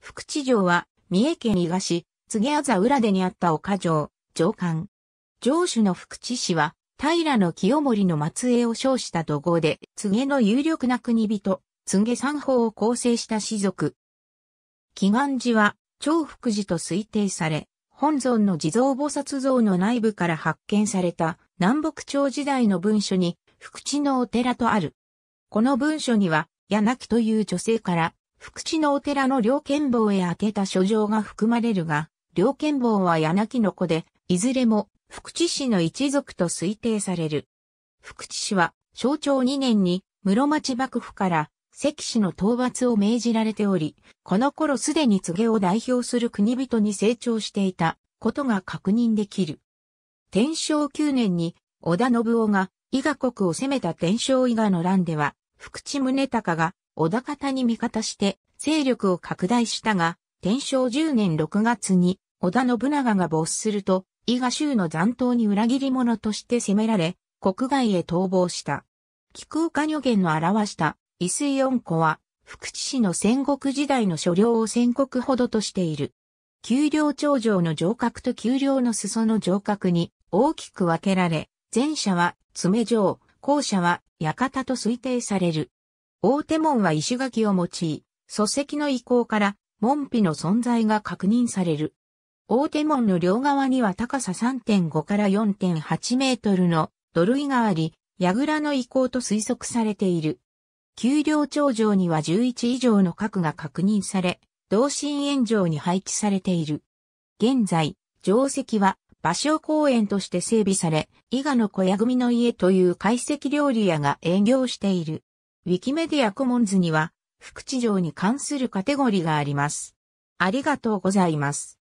福知城は、三重県伊賀市、座浦でにあった岡城、城館。城主の福知氏は、平清盛の末裔を称した土豪で、杉の有力な国人、杉三方を構成した士族。祈願寺は、長福寺と推定され、本尊の地蔵菩薩像の内部から発見された南北朝時代の文書に、福知のお寺とある。この文書には、柳という女性から、福地のお寺の両剣坊へ宛てた書状が含まれるが、両剣坊は柳の子で、いずれも福地氏の一族と推定される。福地氏は、象徴2年に室町幕府から関氏の討伐を命じられており、この頃すでに告げを代表する国人に成長していたことが確認できる。天正9年に織田信夫が伊賀国を攻めた天正伊賀の乱では、福地宗隆が小田方に味方して勢力を拡大したが、天正10年6月に織田信長が没すると、伊賀州の残党に裏切り者として攻められ、国外へ逃亡した。気空化女言の表した伊水四湖は、福知市の戦国時代の所領を戦国ほどとしている。丘陵頂上の城郭と丘陵の裾の城郭に大きく分けられ、前者は爪城、後者は館と推定される。大手門は石垣を用い、礎石の遺構から門扉の存在が確認される。大手門の両側には高さ3.5から4.8メートルの土塁があり、櫓の遺構と推測されている。丘陵頂上には11以上の核が確認され、同心円状に配置されている。現在、定石は場所公園として整備され、伊賀の小屋組の家という懐石料理屋が営業している。ウィキメディアコモンズには、副地上に関するカテゴリがあります。ありがとうございます。